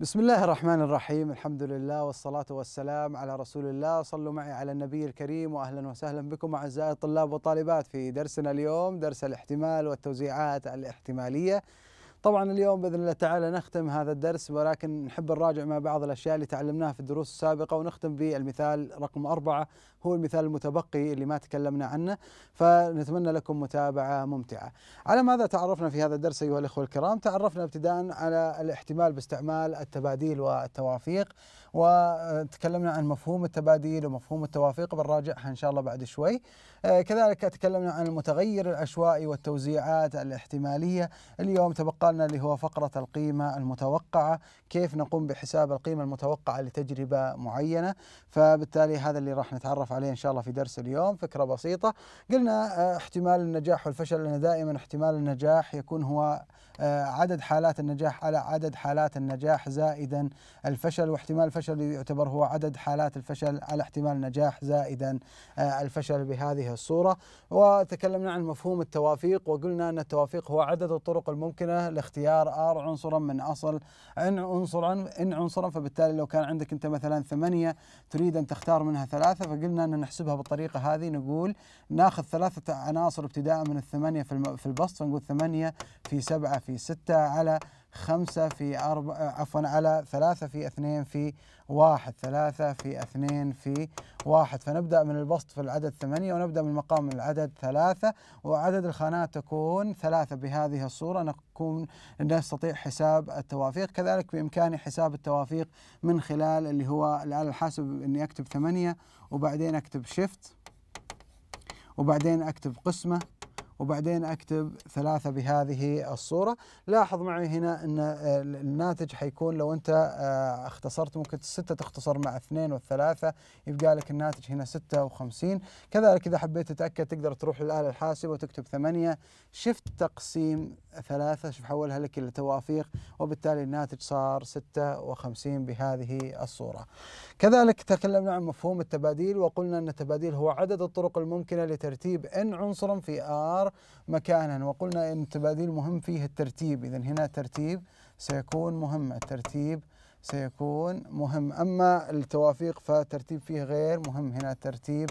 بسم الله الرحمن الرحيم الحمد لله والصلاة والسلام على رسول الله صلوا معي على النبي الكريم وأهلا وسهلا بكم أعزائي الطلاب والطالبات في درسنا اليوم درس الاحتمال والتوزيعات الاحتمالية طبعا اليوم باذن الله تعالى نختم هذا الدرس ولكن نحب نراجع مع بعض الاشياء اللي تعلمناها في الدروس السابقه ونختم بالمثال رقم اربعه هو المثال المتبقي اللي ما تكلمنا عنه فنتمنى لكم متابعة ممتعة على ماذا تعرفنا في هذا الدرس أيها الأخوة الكرام تعرفنا ابتداء على الاحتمال باستعمال التباديل والتوافيق وتكلمنا عن مفهوم التباديل ومفهوم التوافيق بنراجعها إن شاء الله بعد شوي آه، كذلك تكلمنا عن المتغير العشوائي والتوزيعات الاحتمالية اليوم تبقى لنا اللي هو فقرة القيمة المتوقعة كيف نقوم بحساب القيمة المتوقعة لتجربة معينة فبالتالي هذا اللي راح نتعرف نتعرف عليه إن شاء الله في درس اليوم فكرة بسيطة قلنا آه، احتمال النجاح والفشل لأن دائما احتمال النجاح يكون هو آه، عدد حالات النجاح على عدد حالات النجاح زائدا الفشل واحتمال الفشل يعتبر هو عدد حالات الفشل على احتمال النجاح زائدا آه، الفشل بهذه الصورة وتكلمنا عن مفهوم التوافيق وقلنا أن التوافيق هو عدد الطرق الممكنة لاختيار آر عنصرا من أصل إن عنصرا إن عنصرا فبالتالي لو كان عندك أنت مثلا ثمانية تريد أن تختار منها ثلاثة فقلنا ان نحسبها بالطريقه هذه نقول ناخذ ثلاثه عناصر ابتداء من الثمانيه في البسط فنقول ثمانيه في سبعه في سته على خمسة في أربعة عفوا على ثلاثة في اثنين في واحد ثلاثة في اثنين في واحد فنبدأ من البسط في العدد ثمانية ونبدأ من مقام العدد ثلاثة وعدد الخانات تكون ثلاثة بهذه الصورة نكون نستطيع حساب التوافيق كذلك بإمكاني حساب التوافيق من خلال اللي هو الآلة الحاسب إني أكتب ثمانية وبعدين أكتب شيفت وبعدين أكتب قسمة وبعدين أكتب ثلاثة بهذه الصورة لاحظ معي هنا أن الناتج حيكون لو أنت آه، اختصرت ممكن ستة تختصر مع اثنين والثلاثة يبقى لك الناتج هنا ستة وخمسين كذلك إذا حبيت تتأكد تقدر تروح للآلة الحاسبة وتكتب ثمانية شفت تقسيم ثلاثة شوف حولها لك إلى توافيق وبالتالي الناتج صار ستة وخمسين بهذه الصورة كذلك تكلمنا عن مفهوم التباديل وقلنا أن التباديل هو عدد الطرق الممكنة لترتيب n عنصرا في R مكانا وقلنا أن التباديل مهم فيه الترتيب إذا هنا ترتيب سيكون مهم الترتيب سيكون مهم أما التوافيق فترتيب فيه غير مهم هنا ترتيب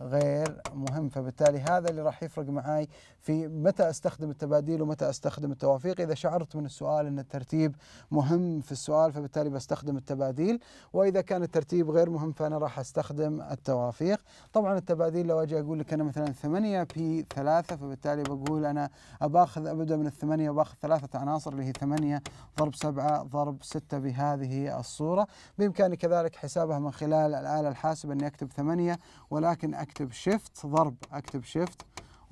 غير مهم فبالتالي هذا اللي راح يفرق معي في متى استخدم التباديل ومتى استخدم التوافيق اذا شعرت من السؤال ان الترتيب مهم في السؤال فبالتالي بستخدم التباديل واذا كان الترتيب غير مهم فانا راح استخدم التوافيق طبعا التباديل لو اجي اقول لك انا مثلا 8 بي 3 فبالتالي بقول انا اباخذ ابدا من الثمانيه وباخذ ثلاثه عناصر اللي هي 8 ضرب 7 ضرب 6 بهذه الصوره بامكاني كذلك حسابها من خلال الاله الحاسبه اني اكتب 8 ولكن اكتب شيفت ضرب اكتب شيفت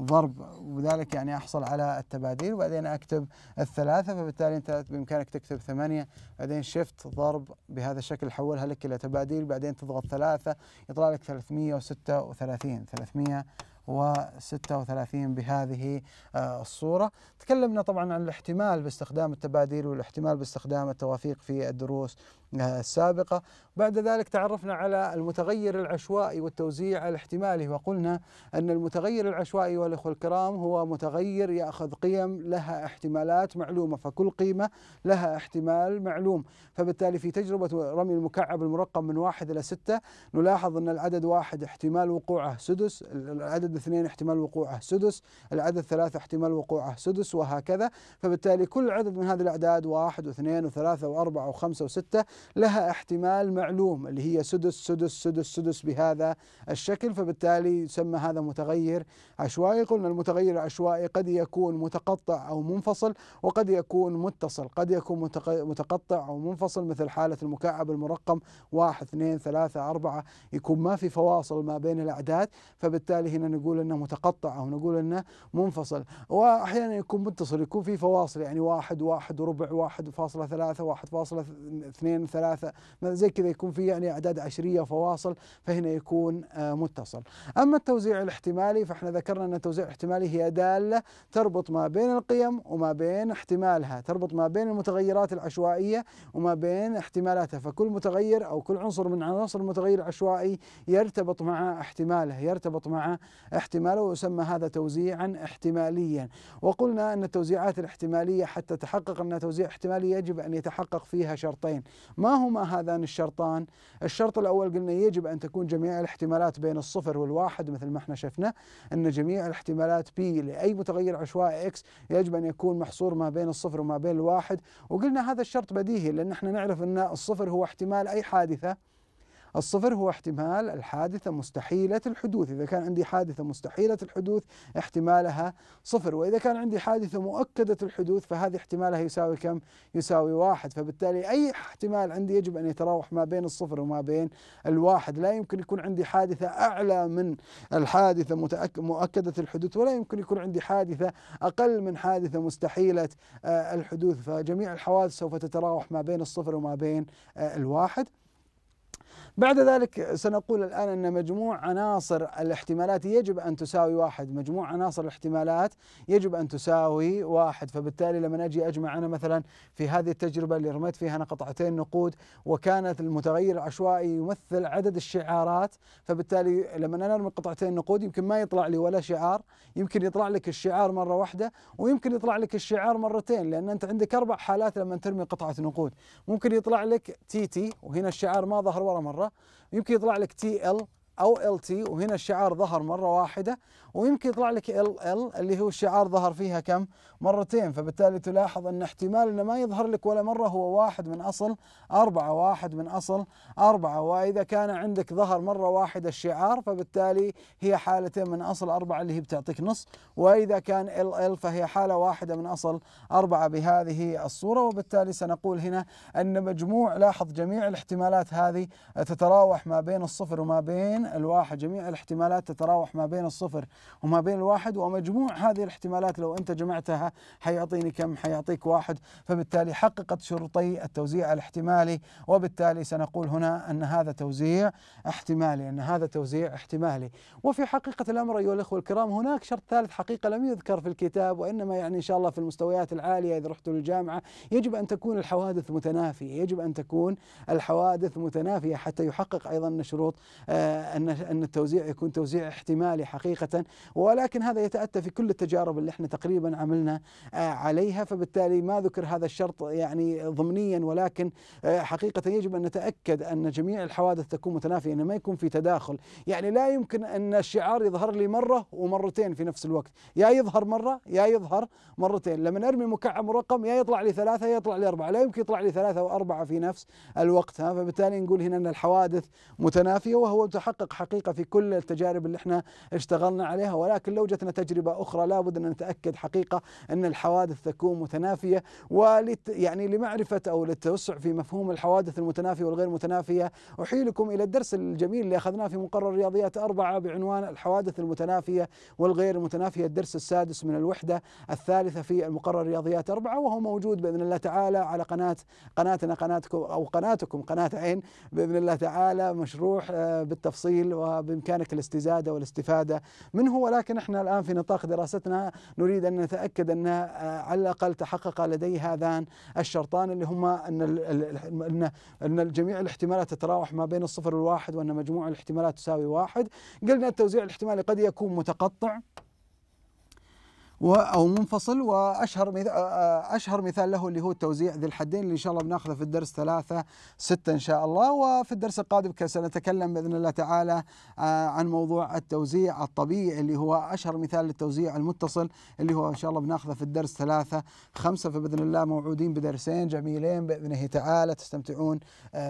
ضرب وذلك يعني احصل على التباديل وبعدين اكتب الثلاثه فبالتالي انت بامكانك تكتب ثمانيه بعدين شفت ضرب بهذا الشكل حولها لك الى تباديل بعدين تضغط ثلاثه يطلع لك 336 300 و 36 بهذه آه، الصورة تكلمنا طبعا عن الاحتمال باستخدام التباديل والاحتمال باستخدام التوافيق في الدروس آه، السابقة بعد ذلك تعرفنا على المتغير العشوائي والتوزيع الاحتمالي وقلنا أن المتغير العشوائي والإخوة الكرام هو متغير يأخذ قيم لها احتمالات معلومة فكل قيمة لها احتمال معلوم فبالتالي في تجربة رمي المكعب المرقم من واحد إلى ستة نلاحظ أن العدد واحد احتمال وقوعه سدس العدد العدد اثنين احتمال وقوعه سدس العدد ثلاثة احتمال وقوعه سدس وهكذا فبالتالي كل عدد من هذه الأعداد واحد واثنين وثلاثة وأربعة وخمسة وستة لها احتمال معلوم اللي هي سدس سدس سدس سدس بهذا الشكل فبالتالي يسمى هذا متغير عشوائي قلنا المتغير العشوائي قد يكون متقطع أو منفصل وقد يكون متصل قد يكون متقطع أو منفصل مثل حالة المكعب المرقم واحد اثنين ثلاثة أربعة يكون ما في فواصل ما بين الأعداد فبالتالي هنا نقول نقول انه متقطع او نقول انه منفصل واحيانا يكون متصل يكون في فواصل يعني واحد واحد وربع واحد فاصلة ثلاثة واحد فاصلة اثنين ثلاثة زي كذا يكون في يعني اعداد عشرية وفواصل فهنا يكون آه، متصل اما التوزيع الاحتمالي فاحنا ذكرنا ان التوزيع الاحتمالي هي دالة تربط ما بين القيم وما بين احتمالها تربط ما بين المتغيرات العشوائية وما بين احتمالاتها فكل متغير او كل عنصر من عناصر المتغير العشوائي يرتبط مع احتماله يرتبط مع احتمالا ويسمى هذا توزيعا احتماليا وقلنا أن التوزيعات الاحتمالية حتى تحقق أنها توزيع احتمالي يجب أن يتحقق فيها شرطين ما هما هذان الشرطان الشرط الأول قلنا يجب أن تكون جميع الاحتمالات بين الصفر والواحد مثل ما احنا شفنا أن جميع الاحتمالات بي لأي متغير عشوائي إكس يجب أن يكون محصور ما بين الصفر وما بين الواحد وقلنا هذا الشرط بديهي لأن احنا نعرف أن الصفر هو احتمال أي حادثة الصفر هو احتمال الحادثة مستحيلة الحدوث إذا كان عندي حادثة مستحيلة الحدوث احتمالها صفر وإذا كان عندي حادثة مؤكدة الحدوث فهذه احتمالها يساوي كم؟ يساوي واحد فبالتالي أي احتمال عندي يجب أن يتراوح ما بين الصفر وما بين الواحد لا يمكن يكون عندي حادثة أعلى من الحادثة مؤكدة الحدوث ولا يمكن يكون عندي حادثة أقل من حادثة مستحيلة آه، الحدوث فجميع الحوادث سوف تتراوح ما بين الصفر وما بين آه، الواحد بعد ذلك سنقول الآن أن مجموع عناصر الاحتمالات يجب أن تساوي واحد مجموع عناصر الاحتمالات يجب أن تساوي واحد فبالتالي لما أجي أجمع أنا مثلا في هذه التجربة اللي رميت فيها أنا قطعتين نقود وكانت المتغير العشوائي يمثل عدد الشعارات فبالتالي لما أنا أرمي قطعتين نقود يمكن ما يطلع لي ولا شعار يمكن يطلع لك الشعار مرة واحدة ويمكن يطلع لك الشعار مرتين لأن أنت عندك أربع حالات لما ترمي قطعة نقود ممكن يطلع لك تي تي وهنا الشعار ما ظهر ورا مره يمكن يطلع لك تي ال او ال تي وهنا الشعار ظهر مره واحده ويمكن يطلع لك ال ال اللي هو الشعار ظهر فيها كم مرتين فبالتالي تلاحظ ان احتمال انه ما يظهر لك ولا مره هو واحد من اصل أربعة واحد من اصل أربعة واذا كان عندك ظهر مره واحده الشعار فبالتالي هي حالتين من اصل أربعة اللي هي بتعطيك نص واذا كان ال ال فهي حاله واحده من اصل أربعة بهذه الصوره وبالتالي سنقول هنا ان مجموع لاحظ جميع الاحتمالات هذه تتراوح ما بين الصفر وما بين الواحد جميع الاحتمالات تتراوح ما بين الصفر وما بين الواحد ومجموع هذه الاحتمالات لو أنت جمعتها حيعطيني كم حيعطيك واحد فبالتالي حققت شرطي التوزيع الاحتمالي وبالتالي سنقول هنا أن هذا توزيع احتمالي أن هذا توزيع احتمالي وفي حقيقة الأمر أيها الأخوة الكرام هناك شرط ثالث حقيقة لم يذكر في الكتاب وإنما يعني إن شاء الله في المستويات العالية إذا رحت للجامعة يجب أن تكون الحوادث متنافية يجب أن تكون الحوادث متنافية حتى يحقق أيضا الشروط آه، ان ان التوزيع يكون توزيع احتمالي حقيقه ولكن هذا يتاتى في كل التجارب اللي احنا تقريبا عملنا آه، عليها فبالتالي ما ذكر هذا الشرط يعني ضمنيا ولكن آه، حقيقه يجب ان نتاكد ان جميع الحوادث تكون متنافيه ان ما يكون في تداخل يعني لا يمكن ان الشعار يظهر لي مره ومرتين في نفس الوقت يا يظهر مره يا يظهر مرتين لما ارمي مكعب مرقم يا يطلع لي ثلاثه يا يطلع لي اربعه لا يمكن يطلع لي ثلاثه واربعه في نفس الوقت فبالتالي نقول هنا ان الحوادث متنافيه وهو تحقق نحقق حقيقه في كل التجارب اللي احنا اشتغلنا عليها ولكن لو جتنا تجربه اخرى لابد ان نتاكد حقيقه ان الحوادث تكون متنافيه ولت يعني لمعرفه او للتوسع في مفهوم الحوادث المتنافيه والغير متنافيه احيلكم الى الدرس الجميل اللي اخذناه في مقرر رياضيات اربعه بعنوان الحوادث المتنافيه والغير المتنافيه الدرس السادس من الوحده الثالثه في المقرر رياضيات اربعه وهو موجود باذن الله تعالى على قناه قناتنا قناتكم او قناتكم قناه عين باذن الله تعالى مشروح آه، بالتفصيل التفاصيل وبإمكانك الاستزادة والاستفادة منه ولكن احنا الآن في نطاق دراستنا نريد أن نتأكد أن آه، على الأقل تحقق لدي هذان الشرطان اللي هما أن أن أن جميع الاحتمالات تتراوح ما بين الصفر والواحد وأن مجموع الاحتمالات تساوي واحد قلنا التوزيع الاحتمالي قد يكون متقطع او منفصل واشهر اشهر مثال له اللي هو التوزيع ذي الحدين اللي ان شاء الله بناخذه في الدرس ثلاثة ستة ان شاء الله وفي الدرس القادم سنتكلم باذن الله تعالى عن موضوع التوزيع الطبيعي اللي هو اشهر مثال للتوزيع المتصل اللي هو ان شاء الله بناخذه في الدرس ثلاثة خمسة فباذن الله موعودين بدرسين جميلين باذن الله تعالى تستمتعون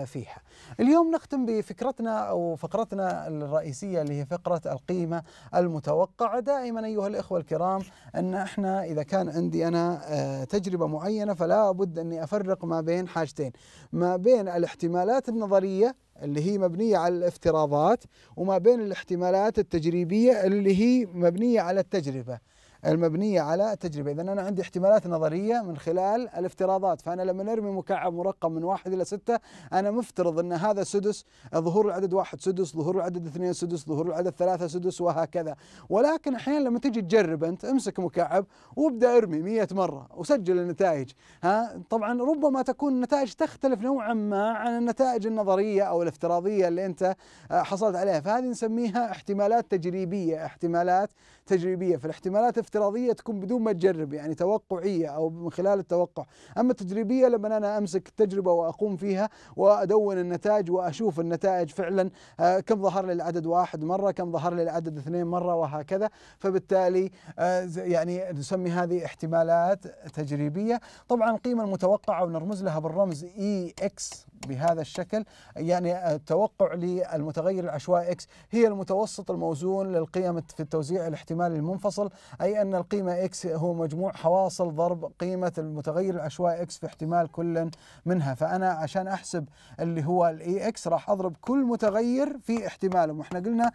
فيها. اليوم نختم بفكرتنا او فقرتنا الرئيسية اللي هي فقرة القيمة المتوقعة دائما ايها الاخوة الكرام ان احنا اذا كان عندي انا آه، تجربه معينه فلا بد اني افرق ما بين حاجتين ما بين الاحتمالات النظريه اللي هي مبنيه على الافتراضات وما بين الاحتمالات التجريبيه اللي هي مبنيه على التجربه المبنية على تجربة إذا أنا عندي احتمالات نظرية من خلال الافتراضات فأنا لما نرمي مكعب مرقم من واحد إلى ستة أنا مفترض أن هذا سدس ظهور العدد واحد سدس ظهور العدد اثنين سدس ظهور العدد ثلاثة سدس وهكذا ولكن أحيانا لما تجي تجرب أنت امسك مكعب وابدأ ارمي مية مرة وسجل النتائج ها طبعا ربما تكون النتائج تختلف نوعا ما عن النتائج النظرية أو الافتراضية اللي أنت آه، حصلت عليها فهذه نسميها احتمالات تجريبية احتمالات تجريبية فالاحتمالات الافتراضيه تكون بدون ما تجرب يعني توقعيه او من خلال التوقع، اما التجريبيه لما انا امسك التجربه واقوم فيها وادون النتائج واشوف النتائج فعلا آه، كم ظهر لي العدد واحد مره، كم ظهر لي العدد اثنين مره وهكذا، فبالتالي آه، يعني نسمي هذه احتمالات تجريبيه، طبعا القيمه المتوقعه ونرمز لها بالرمز اي e اكس بهذا الشكل يعني التوقع للمتغير العشوائي اكس هي المتوسط الموزون للقيم في التوزيع الاحتمالي المنفصل أي أن القيمة اكس هو مجموع حواصل ضرب قيمة المتغير العشوائي اكس في احتمال كل منها فأنا عشان أحسب اللي هو الاي اكس راح أضرب كل متغير في احتماله واحنا قلنا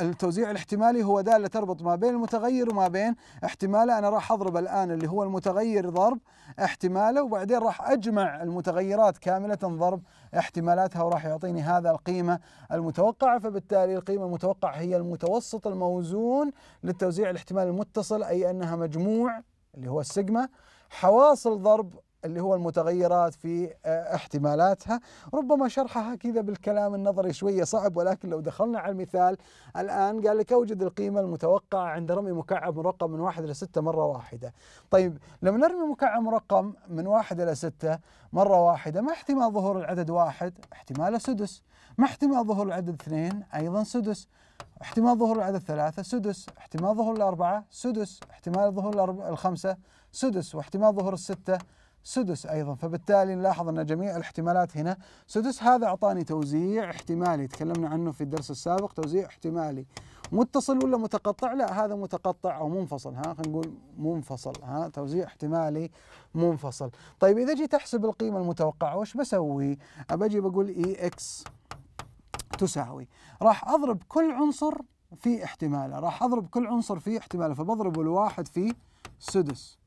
التوزيع الاحتمالي هو دالة تربط ما بين المتغير وما بين احتماله أنا راح أضرب الآن اللي هو المتغير ضرب احتماله وبعدين راح أجمع المتغيرات كاملة ضرب الضرب احتمالاتها وراح يعطيني هذا القيمة المتوقعة فبالتالي القيمة المتوقعة هي المتوسط الموزون للتوزيع الاحتمال المتصل أي أنها مجموع اللي هو السيجما حواصل ضرب اللي هو المتغيرات في آه، احتمالاتها ربما شرحها كذا بالكلام النظري شوية صعب ولكن لو دخلنا على المثال الآن قال لك أوجد القيمة المتوقعة عند رمي مكعب مرقم من واحد إلى ستة مرة واحدة طيب لما نرمي مكعب مرقم من واحد إلى ستة مرة واحدة ما احتمال ظهور العدد واحد احتماله سدس ما احتمال ظهور العدد اثنين أيضا سدس احتمال ظهور العدد ثلاثة سدس احتمال ظهور الأربعة سدس احتمال ظهور الخمسة سدس واحتمال ظهور الستة سدس ايضا فبالتالي نلاحظ ان جميع الاحتمالات هنا سدس هذا اعطاني توزيع احتمالي تكلمنا عنه في الدرس السابق توزيع احتمالي متصل ولا متقطع لا هذا متقطع او منفصل ها خلينا نقول منفصل ها توزيع احتمالي منفصل طيب اذا جيت احسب القيمه المتوقعه وش بسوي ابجي بقول اي e اكس تساوي راح اضرب كل عنصر في احتماله راح اضرب كل عنصر في احتماله فبضرب الواحد في سدس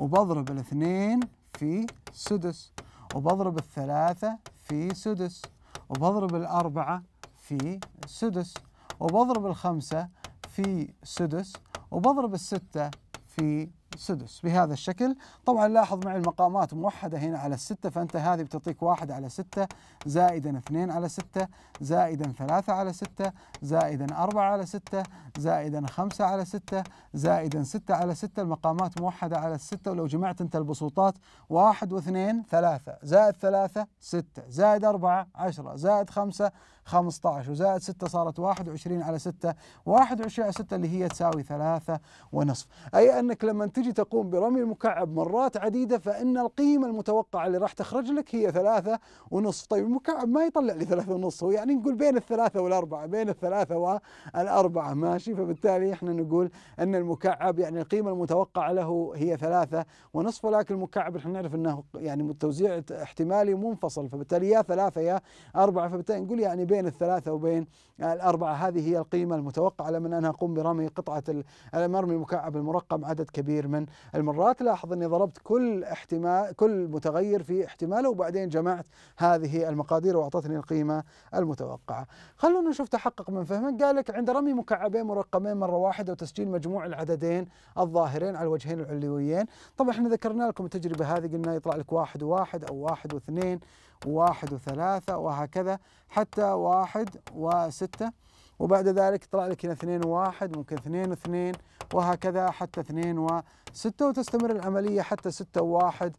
وبضرب الاثنين في سدس وبضرب الثلاثة في سدس وبضرب الأربعة في سدس وبضرب الخمسة في سدس وبضرب الستة في سدس بهذا الشكل طبعا لاحظ معي المقامات موحدة هنا على الستة فأنت هذه بتعطيك واحد على ستة زائدا اثنين على ستة زائدا ثلاثة على ستة زائدا أربعة على ستة زائدا خمسة على ستة زائدا ستة على ستة المقامات موحدة على الستة ولو جمعت أنت البسوطات واحد واثنين ثلاثة زائد ثلاثة ستة زائد أربعة عشرة زائد خمسة 15 وزائد 6 صارت 21 على 6 21 على 6 اللي هي تساوي 3 ونصف أي أنك لما تجي تجي تقوم برمي المكعب مرات عديدة فإن القيمة المتوقعة اللي راح تخرج لك هي ثلاثة ونصف طيب المكعب ما يطلع لي ثلاثة ونصف هو يعني نقول بين الثلاثة والأربعة بين الثلاثة والأربعة ماشي فبالتالي إحنا نقول أن المكعب يعني القيمة المتوقعة له هي ثلاثة ونصف ولكن المكعب إحنا نعرف أنه يعني توزيع احتمالي منفصل فبالتالي يا ثلاثة يا أربعة فبالتالي نقول يعني بين الثلاثة وبين الأربعة هذه هي القيمة المتوقعة لمن أنا أقوم برمي قطعة مرمي المكعب المرقم عدد كبير من من المرات لاحظ اني ضربت كل احتمال كل متغير في احتماله وبعدين جمعت هذه المقادير واعطتني القيمه المتوقعه. خلونا نشوف تحقق من فهمك قال لك عند رمي مكعبين مرقمين مره واحده وتسجيل مجموع العددين الظاهرين على الوجهين العلويين، طبعا احنا ذكرنا لكم التجربه هذه قلنا يطلع لك واحد وواحد او واحد واثنين واحد وثلاثة وهكذا حتى واحد وستة وبعد ذلك يطلع لك هنا 2 و1 ممكن 2 و2 وهكذا حتى 2 و6 وتستمر العملية حتى 6 و1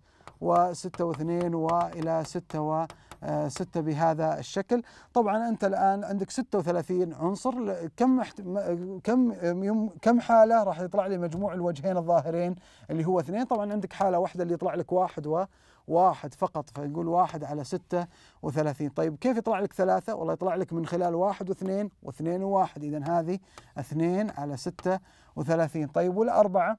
و6 و2 وإلى 6 و ستة بهذا الشكل طبعا أنت الآن عندك 36 عنصر كم كم كم حالة راح يطلع لي مجموع الوجهين الظاهرين اللي هو اثنين طبعا عندك حالة واحدة اللي يطلع لك واحد و واحد فقط فنقول واحد على ستة وثلاثين طيب كيف يطلع لك ثلاثة والله يطلع لك من خلال واحد واثنين واثنين وواحد إذا هذه اثنين على ستة وثلاثين طيب والأربعة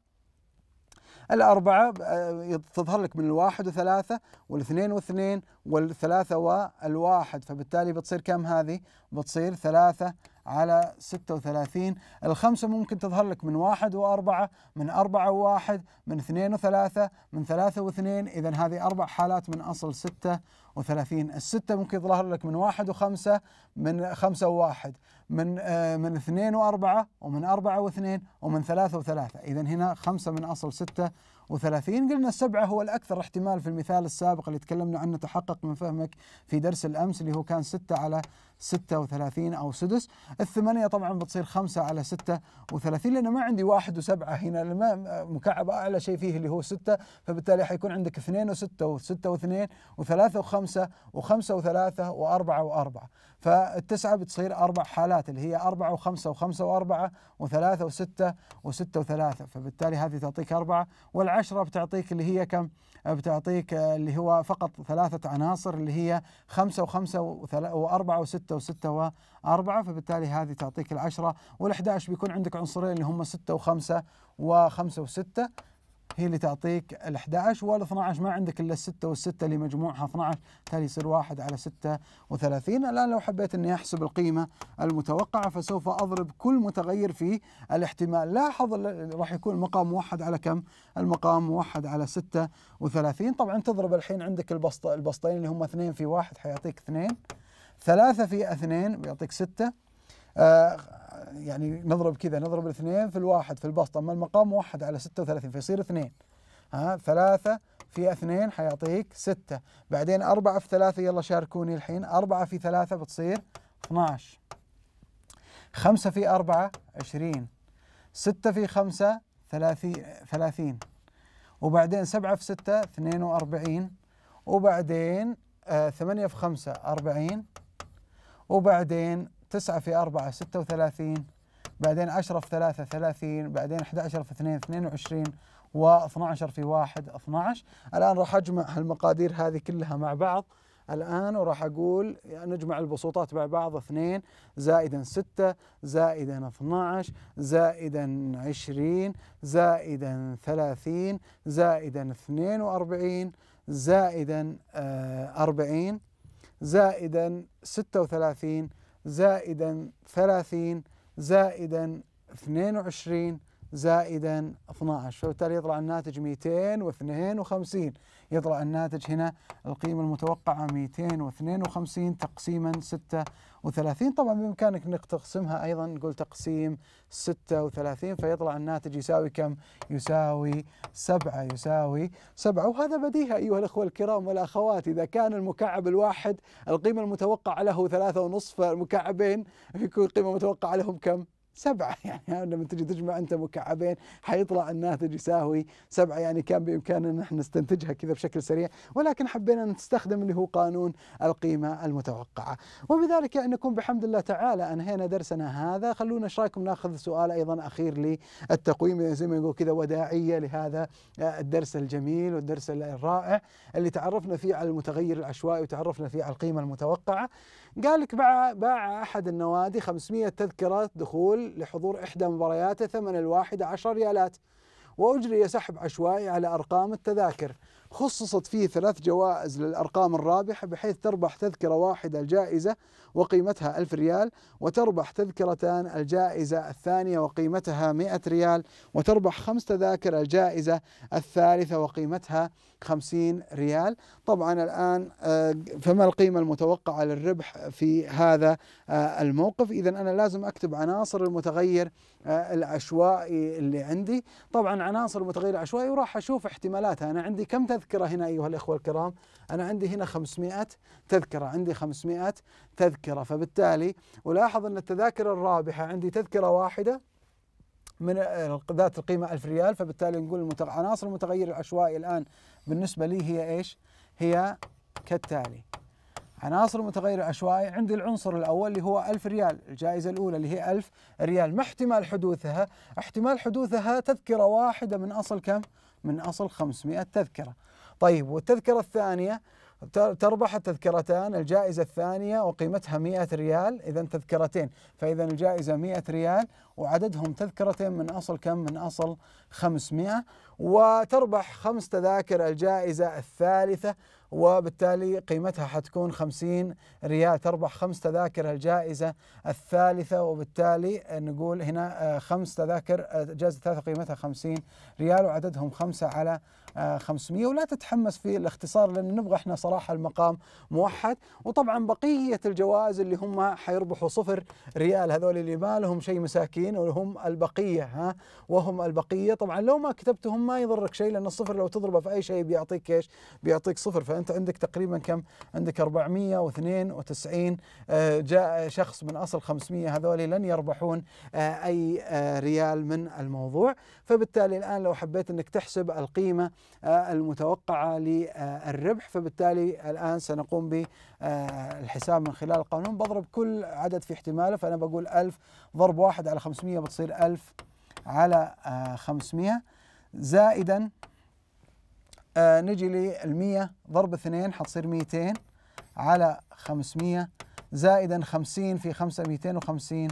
الأربعة آه، تظهر لك من الواحد وثلاثة والاثنين واثنين والثلاثة والواحد فبالتالي بتصير كم هذه؟ بتصير ثلاثة على ستة وثلاثين الخمسة ممكن تظهر لك من واحد وأربعة من أربعة وواحد من اثنين وثلاثة من ثلاثة واثنين إذا هذه أربع حالات من أصل ستة وثلاثين الستة ممكن يظهر لك من واحد وخمسة من خمسة وواحد من آه، من اثنين وأربعة ومن أربعة واثنين ومن ثلاثة وثلاثة إذا هنا خمسة من أصل ستة وثلاثين قلنا السبعة هو الأكثر احتمال في المثال السابق اللي تكلمنا عنه تحقق من فهمك في درس الأمس اللي هو كان ستة على ستة وثلاثين أو سدس الثمانية طبعا بتصير خمسة على ستة وثلاثين لأنه ما عندي واحد وسبعة هنا لما مكعب أعلى شيء فيه اللي هو ستة فبالتالي حيكون عندك اثنين وستة وستة واثنين وثلاثة وخمسة وخمسة وثلاثة وأربعة وأربعة فالتسعة بتصير أربع حالات اللي هي أربعة وخمسة وخمسة وأربعة وثلاثة وستة وستة وثلاثة فبالتالي هذه تعطيك أربعة والعشرة العشرة بتعطيك اللي هي كم آه، بتعطيك آه، اللي هو فقط ثلاثة عناصر اللي هي خمسة وخمسة وأربعة وستة وستة وأربعة فبالتالي هذه تعطيك العشرة والأحداش بيكون عندك عنصرين اللي هم ستة وخمسة وخمسة وستة هي اللي تعطيك ال 11 وال 12 ما عندك الا 6 وال6 اللي مجموعها 12 بالتالي يصير 1 على 36 الان لو حبيت اني احسب القيمه المتوقعه فسوف اضرب كل متغير في الاحتمال لاحظ راح يكون المقام موحد على كم المقام موحد على 36 طبعا تضرب الحين عندك البسط البسطين اللي هم 2 في 1 حيعطيك 2 3 في 2 بيعطيك 6 يعني نضرب كذا نضرب الاثنين في الواحد في البسط اما المقام موحد على 36 فيصير اثنين ها ثلاثة في اثنين حيعطيك ستة بعدين أربعة في ثلاثة يلا شاركوني الحين أربعة في ثلاثة بتصير 12 خمسة في أربعة عشرين ستة في خمسة ثلاثين وبعدين سبعة في ستة اثنين وأربعين وبعدين آه، ثمانية في خمسة أربعين وبعدين 9 في 4 36 بعدين 10 في 3 30 بعدين 11 في 2 22 و12 في 1 12 الآن راح أجمع هالمقادير هذه كلها مع بعض الآن وراح أقول نجمع البسوطات مع بعض 2 زائدا 6 زائدا 12 زائدا 20 زائدا 30 زائدا 42 زائدا 40 آه، زائدا 36 زائدا 30 زائدا 22 زائدا 12 فبالتالي يطلع الناتج 252 يطلع الناتج هنا القيمة المتوقعة 252 تقسيما 36 طبعا بإمكانك أنك تقسمها أيضا نقول تقسيم 36 فيطلع الناتج يساوي كم؟ يساوي 7 يساوي 7 وهذا بديهة أيها الأخوة الكرام والأخوات إذا كان المكعب الواحد القيمة المتوقعة له 3.5 فالمكعبين يكون القيمة المتوقعة لهم كم؟ سبعة يعني لما تجي تجمع أنت مكعبين حيطلع الناتج يساوي سبعة يعني كان بإمكاننا نحن نستنتجها كذا بشكل سريع ولكن حبينا نستخدم اللي هو قانون القيمة المتوقعة وبذلك نكون بحمد الله تعالى أنهينا درسنا هذا خلونا ايش رايكم ناخذ سؤال أيضا أخير للتقويم زي ما نقول كذا وداعية لهذا آه، الدرس الجميل والدرس الرائع اللي تعرفنا فيه على المتغير العشوائي وتعرفنا فيه على القيمة المتوقعة قال لك باع باع احد النوادي 500 تذكره دخول لحضور احدى مبارياته ثمن الواحده 10 ريالات واجري سحب عشوائي على ارقام التذاكر خصصت فيه ثلاث جوائز للأرقام الرابحة بحيث تربح تذكرة واحدة الجائزة وقيمتها ألف ريال وتربح تذكرتان الجائزة الثانية وقيمتها مئة ريال وتربح خمس تذاكر الجائزة الثالثة وقيمتها خمسين ريال طبعا الآن آه، فما القيمة المتوقعة للربح في هذا آه، الموقف إذا أنا لازم أكتب عناصر المتغير آه، العشوائي اللي عندي طبعا عناصر المتغير العشوائي وراح أشوف احتمالاتها أنا عندي كم تذكرة تذكرة هنا أيها الإخوة الكرام أنا عندي هنا 500 تذكرة عندي 500 تذكرة فبالتالي ألاحظ أن التذاكر الرابحة عندي تذكرة واحدة من آه، ذات القيمة 1000 ريال فبالتالي نقول عناصر المتغير العشوائي الآن بالنسبة لي هي إيش هي كالتالي عناصر المتغير العشوائي عندي العنصر الأول اللي هو 1000 ريال الجائزة الأولى اللي هي 1000 ريال ما احتمال حدوثها احتمال حدوثها تذكرة واحدة من أصل كم من أصل 500 تذكرة طيب والتذكرة الثانية تربح التذكرتان الجائزة الثانية وقيمتها 100 ريال إذا تذكرتين فإذا الجائزة 100 ريال وعددهم تذكرتين من أصل كم من أصل 500 وتربح خمس تذاكر الجائزة الثالثة وبالتالي قيمتها حتكون 50 ريال تربح خمس تذاكر الجائزة الثالثة وبالتالي نقول هنا آه، خمس تذاكر الجائزة آه، الثالثة قيمتها 50 ريال وعددهم خمسة على 500 آه، ولا تتحمس في الاختصار لان نبغى احنا صراحه المقام موحد وطبعا بقيه الجوائز اللي هم حيربحوا صفر ريال هذول اللي ما لهم شيء مساكين وهم البقيه ها وهم البقيه طبعا لو ما كتبتهم ما يضرك شيء لان الصفر لو تضربه في اي شيء بيعطيك ايش؟ بيعطيك صفر فانت عندك تقريبا كم؟ عندك 492 آه، جاء شخص من اصل 500 هذول لن يربحون آه، اي ريال من الموضوع فبالتالي الان لو حبيت انك تحسب القيمه المتوقعة للربح فبالتالي الآن سنقوم بالحساب من خلال القانون بضرب كل عدد في احتماله فأنا بقول 1000 ضرب واحد على 500 بتصير 1000 على 500 آه، زائدا آه، نجي لل 100 ضرب 2 حتصير 200 على 500 زائدا 50 في 5 250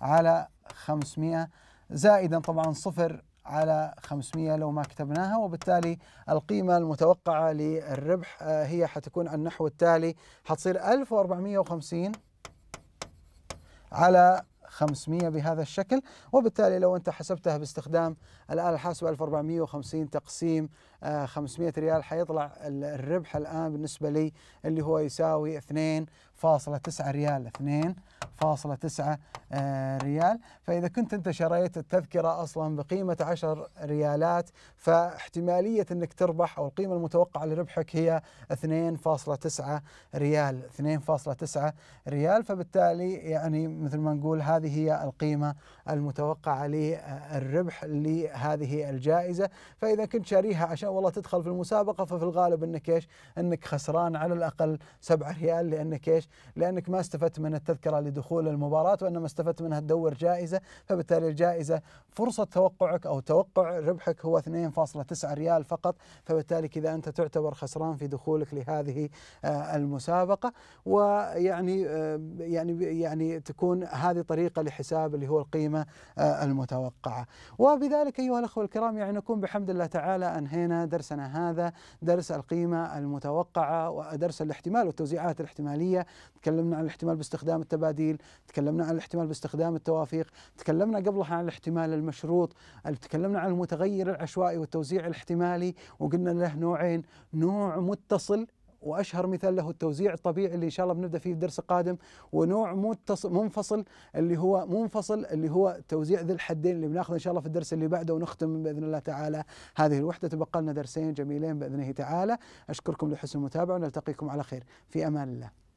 على 500 زائدا طبعا صفر على 500 لو ما كتبناها وبالتالي القيمة المتوقعة للربح آه، هي حتكون النحو التالي حتصير 1450 على 500 بهذا الشكل وبالتالي لو أنت حسبتها باستخدام الآلة الحاسبة 1450 تقسيم 500 آه، ريال حيطلع الربح الآن بالنسبة لي اللي هو يساوي 2 فاصلة تسعة ريال اثنين فاصلة تسعة آه، ريال فإذا كنت أنت شريت التذكرة أصلا بقيمة عشر ريالات فاحتمالية أنك تربح أو القيمة المتوقعة لربحك هي 2.9 ريال 2.9 ريال فبالتالي يعني مثل ما نقول هذه هي القيمة المتوقعة للربح لهذه الجائزة فإذا كنت شاريها عشان والله تدخل في المسابقة ففي الغالب أنك إيش أنك خسران على الأقل 7 ريال لأنك إيش لأنك ما استفدت من التذكرة لدخول المباراة وإنما استفدت منها تدور جائزة فبالتالي الجائزة فرصة توقعك أو توقع ربحك هو 2.9 ريال فقط فبالتالي كذا أنت تعتبر خسران في دخولك لهذه آه، المسابقة ويعني آه، يعني يعني تكون هذه طريقة لحساب اللي هو القيمة آه، المتوقعة وبذلك أيها الأخوة الكرام يعني نكون بحمد الله تعالى أنهينا درسنا هذا درس القيمة المتوقعة ودرس الاحتمال والتوزيعات الاحتمالية تكلمنا عن الاحتمال باستخدام التباديل تكلمنا عن الاحتمال باستخدام التوافيق تكلمنا قبلها عن الاحتمال المشروط تكلمنا عن المتغير العشوائي والتوزيع الاحتمالي وقلنا له نوعين نوع متصل واشهر مثال له التوزيع الطبيعي اللي ان شاء الله بنبدا فيه في الدرس قادم ونوع متصل منفصل اللي هو منفصل اللي هو توزيع ذي الحدين اللي بناخذه ان شاء الله في الدرس اللي بعده ونختم باذن الله تعالى هذه الوحده تبقى لنا درسين جميلين باذنه تعالى اشكركم لحسن المتابعه ونلتقيكم على خير في امان الله